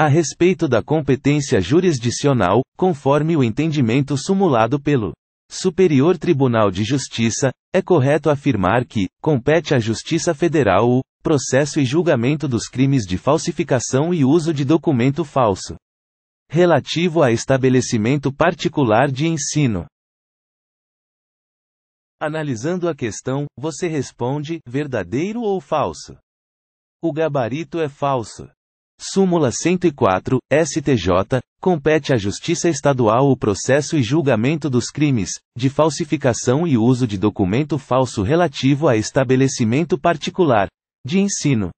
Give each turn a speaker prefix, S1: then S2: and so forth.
S1: a respeito da competência jurisdicional, conforme o entendimento sumulado pelo Superior Tribunal de Justiça, é correto afirmar que compete à Justiça Federal o processo e julgamento dos crimes de falsificação e uso de documento falso relativo a estabelecimento particular de ensino. Analisando a questão, você responde verdadeiro ou falso? O gabarito é falso. Súmula 104, STJ, compete à Justiça Estadual o processo e julgamento dos crimes, de falsificação e uso de documento falso relativo a estabelecimento particular, de ensino,